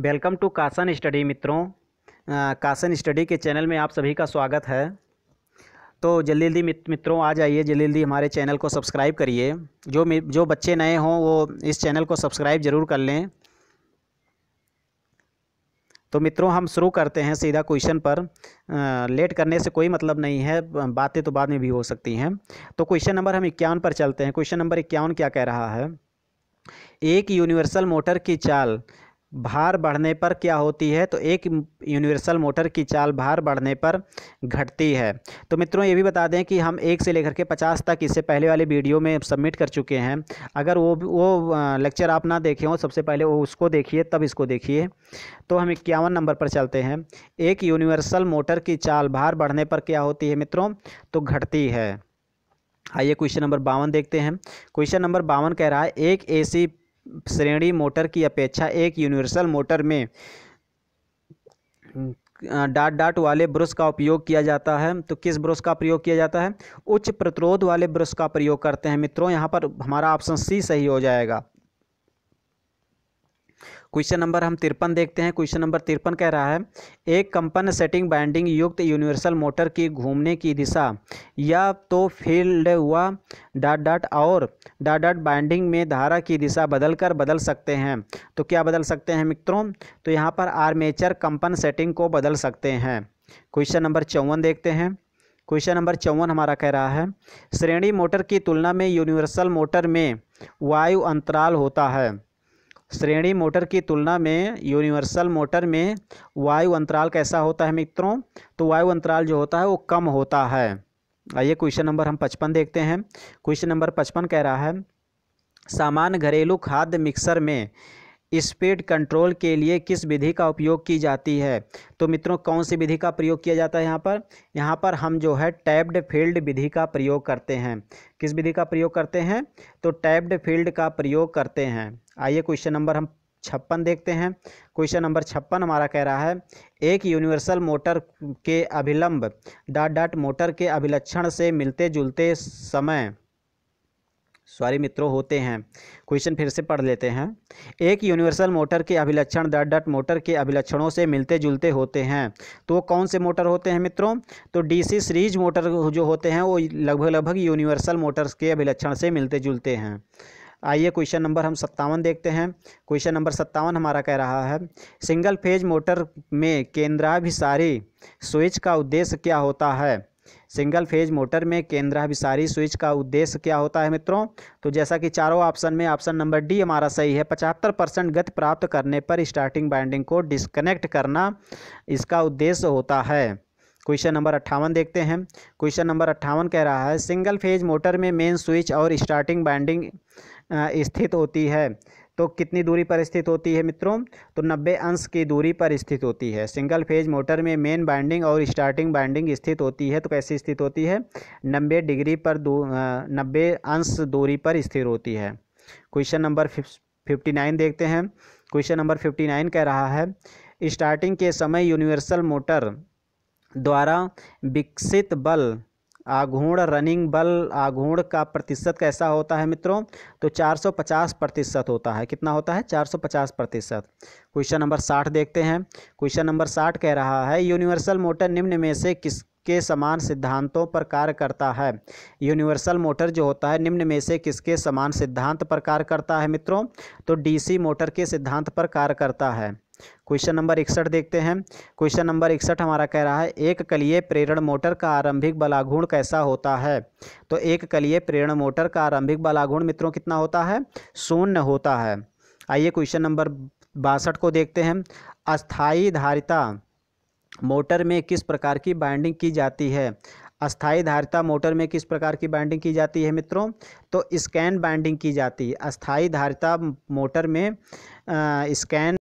welcome to कासन study मित्रों कासन study के channel में आप सभी का स्वागत है तो जल्दी जल्दी मित, मित्रों आ जाइए जल्दी जल्दी हमारे चैनल को सब्सक्राइब करिए जो जो बच्चे नए हों वो इस चैनल को सब्सक्राइब ज़रूर कर लें तो मित्रों हम शुरू करते हैं सीधा क्वेश्चन पर आ, लेट करने से कोई मतलब नहीं है बातें तो बाद में भी हो सकती हैं तो क्वेश्चन नंबर हम इक्यावन पर चलते हैं क्वेश्चन नंबर इक्यावन क्या कह रहा है एक यूनिवर्सल मोटर की चाल भार बढ़ने पर क्या होती है तो एक यूनिवर्सल मोटर की चाल भार बढ़ने पर घटती है तो मित्रों ये भी बता दें कि हम एक से लेकर के पचास तक इससे पहले वाले वीडियो में सबमिट कर चुके हैं अगर वो वो लेक्चर आप ना देखे हो सबसे पहले वो उसको देखिए तब इसको देखिए तो हम इक्यावन नंबर पर चलते हैं एक यूनिवर्सल मोटर की चाल भार बढ़ने पर क्या होती है मित्रों तो घटती है आइए क्वेश्चन नंबर बावन देखते हैं क्वेश्चन नंबर बावन कह रहा है एक एसी श्रेणी मोटर की अपेक्षा एक यूनिवर्सल मोटर में डाट डाट वाले ब्रश का उपयोग किया जाता है तो किस ब्रश का प्रयोग किया जाता है उच्च प्रतिरोध वाले ब्रश का प्रयोग करते हैं मित्रों यहाँ पर हमारा ऑप्शन सी सही हो जाएगा क्वेश्चन नंबर हम तिरपन देखते हैं क्वेश्चन नंबर तिरपन कह रहा है एक कंपन सेटिंग बाइंडिंग युक्त यूनिवर्सल मोटर की घूमने की दिशा या तो फील्ड हुआ डॉट डॉट और डॉट डॉट बाइंडिंग में धारा की दिशा बदल कर बदल सकते हैं तो क्या बदल सकते हैं मित्रों तो यहाँ पर आर्मेचर कंपन सेटिंग को बदल सकते हैं क्वेश्चन नंबर चौवन देखते हैं क्वेश्चन नंबर चौवन हमारा कह रहा है श्रेणी मोटर की तुलना में यूनिवर्सल मोटर में वायु अंतराल होता है श्रेणी मोटर की तुलना में यूनिवर्सल मोटर में वायु अंतराल कैसा होता है मित्रों तो वायु अंतराल जो होता है वो कम होता है आइए क्वेश्चन नंबर हम पचपन देखते हैं क्वेश्चन नंबर पचपन कह रहा है सामान्य घरेलू खाद्य मिक्सर में स्पीड कंट्रोल के लिए किस विधि का उपयोग की जाती है तो मित्रों कौन सी विधि का प्रयोग किया जाता है यहाँ पर यहाँ पर हम जो है टैब्ड फील्ड विधि का प्रयोग करते हैं किस विधि का प्रयोग करते हैं तो टैब्ड फील्ड का प्रयोग करते हैं आइए क्वेश्चन नंबर हम छप्पन देखते हैं क्वेश्चन नंबर छप्पन हमारा कह रहा है एक यूनिवर्सल मोटर के अभिलंब डॉट डॉट मोटर के अभिलक्षण से मिलते जुलते समय सॉरी मित्रों होते हैं क्वेश्चन फिर से पढ़ लेते हैं एक यूनिवर्सल मोटर के अभिलक्षण डट डट मोटर के अभिलक्षणों से मिलते जुलते होते हैं तो कौन से मोटर होते हैं मित्रों तो डीसी सीरीज मोटर जो होते हैं वो लगभग लगभग यूनिवर्सल मोटर्स के अभिलक्षण से मिलते जुलते हैं आइए क्वेश्चन नंबर हम सत्तावन देखते हैं क्वेश्चन नंबर सत्तावन हमारा कह रहा है सिंगल फेज मोटर में केंद्राभिसारी स्विच का उद्देश्य क्या होता है सिंगल फेज मोटर में केंद्राभिसारी स्विच का उद्देश्य क्या होता है मित्रों तो जैसा कि चारों ऑप्शन में ऑप्शन नंबर डी हमारा सही है पचहत्तर परसेंट गति प्राप्त करने पर स्टार्टिंग बाइंडिंग को डिस्कनेक्ट करना इसका उद्देश्य होता है क्वेश्चन नंबर अट्ठावन देखते हैं क्वेश्चन नंबर अट्ठावन कह रहा है सिंगल फेज मोटर में मेन स्विच और स्टार्टिंग बाइंडिंग स्थित होती है तो कितनी दूरी पर स्थित होती है मित्रों तो 90 अंश की दूरी पर स्थित होती है सिंगल फेज मोटर में मेन बाइंडिंग और स्टार्टिंग बाइंडिंग स्थित होती है तो कैसी स्थित होती है नब्बे डिग्री पर दू नब्बे अंश दूरी पर स्थिर होती है क्वेश्चन नंबर फिफ्टी नाइन देखते हैं क्वेश्चन नंबर फिफ्टी नाइन कह रहा है स्टार्टिंग के समय यूनिवर्सल मोटर द्वारा विकसित बल आघूर्ण रनिंग बल आघूर्ण का प्रतिशत कैसा होता है मित्रों तो 450 प्रतिशत होता है कितना होता है 450 प्रतिशत क्वेश्चन नंबर 60 देखते हैं क्वेश्चन नंबर 60 कह रहा है यूनिवर्सल मोटर निम्न में से किस के समान सिद्धांतों पर कार्य करता है यूनिवर्सल मोटर जो होता है निम्न में से किसके समान सिद्धांत पर कार्य करता है मित्रों तो डीसी मोटर के सिद्धांत पर कार्य करता है क्वेश्चन नंबर इकसठ देखते हैं क्वेश्चन नंबर इकसठ हमारा कह रहा है एक कलिए प्रेरण मोटर का आरंभिक बलागुण कैसा होता है तो एक कलिए प्रेरण मोटर का आरंभिक बलागुण मित्रों कितना होता है शून्य होता है आइए क्वेश्चन नंबर बासठ को देखते हैं अस्थाई धारिता मोटर में किस प्रकार की बाइंडिंग की जाती है अस्थाई धारिता मोटर में किस प्रकार की बाइंडिंग की जाती है मित्रों तो स्कैन बाइंडिंग की जाती है अस्थाई धारिता मोटर में स्कैन